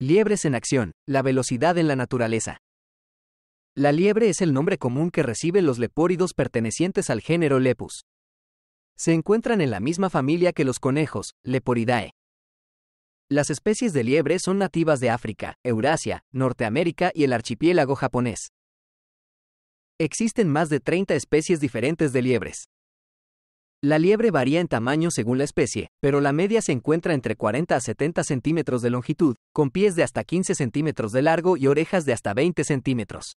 Liebres en acción, la velocidad en la naturaleza. La liebre es el nombre común que reciben los lepóridos pertenecientes al género Lepus. Se encuentran en la misma familia que los conejos, Leporidae. Las especies de liebre son nativas de África, Eurasia, Norteamérica y el archipiélago japonés. Existen más de 30 especies diferentes de liebres. La liebre varía en tamaño según la especie, pero la media se encuentra entre 40 a 70 centímetros de longitud, con pies de hasta 15 centímetros de largo y orejas de hasta 20 centímetros.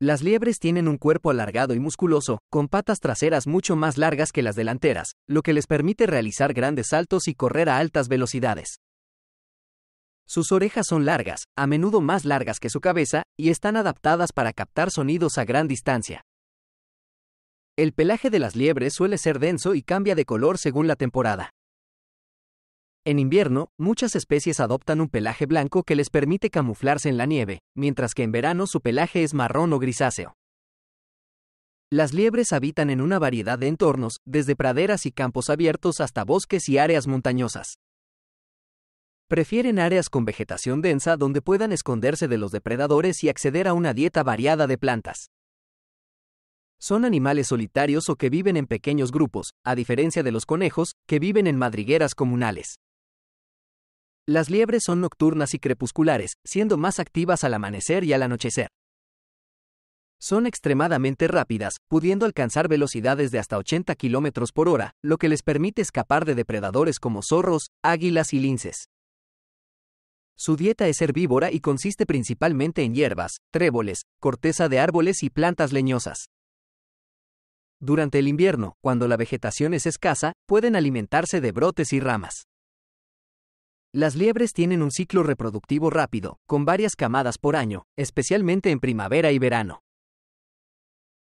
Las liebres tienen un cuerpo alargado y musculoso, con patas traseras mucho más largas que las delanteras, lo que les permite realizar grandes saltos y correr a altas velocidades. Sus orejas son largas, a menudo más largas que su cabeza, y están adaptadas para captar sonidos a gran distancia. El pelaje de las liebres suele ser denso y cambia de color según la temporada. En invierno, muchas especies adoptan un pelaje blanco que les permite camuflarse en la nieve, mientras que en verano su pelaje es marrón o grisáceo. Las liebres habitan en una variedad de entornos, desde praderas y campos abiertos hasta bosques y áreas montañosas. Prefieren áreas con vegetación densa donde puedan esconderse de los depredadores y acceder a una dieta variada de plantas. Son animales solitarios o que viven en pequeños grupos, a diferencia de los conejos, que viven en madrigueras comunales. Las liebres son nocturnas y crepusculares, siendo más activas al amanecer y al anochecer. Son extremadamente rápidas, pudiendo alcanzar velocidades de hasta 80 km por hora, lo que les permite escapar de depredadores como zorros, águilas y linces. Su dieta es herbívora y consiste principalmente en hierbas, tréboles, corteza de árboles y plantas leñosas. Durante el invierno, cuando la vegetación es escasa, pueden alimentarse de brotes y ramas. Las liebres tienen un ciclo reproductivo rápido, con varias camadas por año, especialmente en primavera y verano.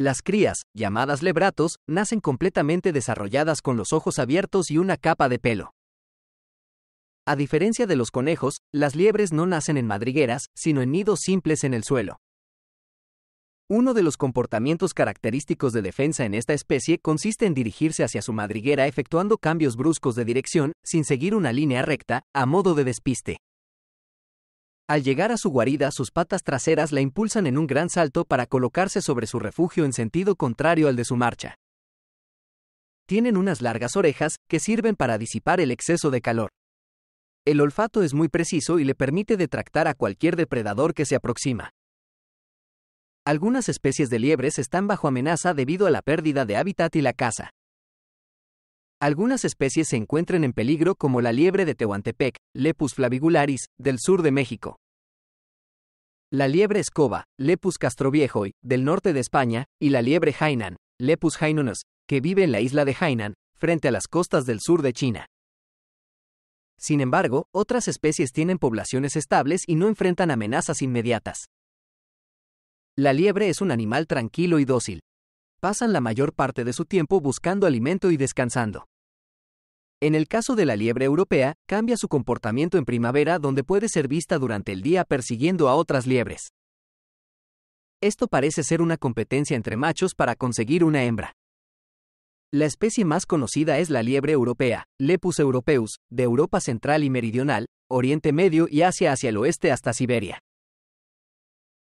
Las crías, llamadas lebratos, nacen completamente desarrolladas con los ojos abiertos y una capa de pelo. A diferencia de los conejos, las liebres no nacen en madrigueras, sino en nidos simples en el suelo. Uno de los comportamientos característicos de defensa en esta especie consiste en dirigirse hacia su madriguera efectuando cambios bruscos de dirección sin seguir una línea recta, a modo de despiste. Al llegar a su guarida, sus patas traseras la impulsan en un gran salto para colocarse sobre su refugio en sentido contrario al de su marcha. Tienen unas largas orejas que sirven para disipar el exceso de calor. El olfato es muy preciso y le permite detractar a cualquier depredador que se aproxima algunas especies de liebres están bajo amenaza debido a la pérdida de hábitat y la caza. Algunas especies se encuentran en peligro como la liebre de Tehuantepec, Lepus flavigularis, del sur de México. La liebre escoba, Lepus castroviejoi, del norte de España, y la liebre hainan, Lepus hainunus, que vive en la isla de Hainan, frente a las costas del sur de China. Sin embargo, otras especies tienen poblaciones estables y no enfrentan amenazas inmediatas. La liebre es un animal tranquilo y dócil. Pasan la mayor parte de su tiempo buscando alimento y descansando. En el caso de la liebre europea, cambia su comportamiento en primavera donde puede ser vista durante el día persiguiendo a otras liebres. Esto parece ser una competencia entre machos para conseguir una hembra. La especie más conocida es la liebre europea, Lepus europeus, de Europa central y meridional, Oriente Medio y Asia hacia el oeste hasta Siberia.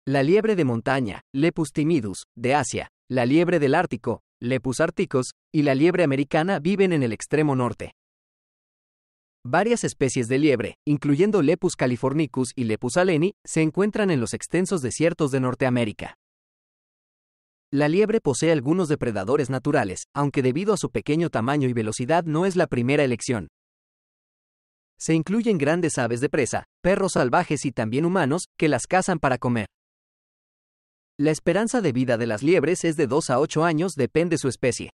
La liebre de montaña, Lepus timidus, de Asia, la liebre del Ártico, Lepus articus, y la liebre americana viven en el extremo norte. Varias especies de liebre, incluyendo Lepus californicus y Lepus aleni, se encuentran en los extensos desiertos de Norteamérica. La liebre posee algunos depredadores naturales, aunque debido a su pequeño tamaño y velocidad no es la primera elección. Se incluyen grandes aves de presa, perros salvajes y también humanos, que las cazan para comer. La esperanza de vida de las liebres es de 2 a 8 años, depende su especie.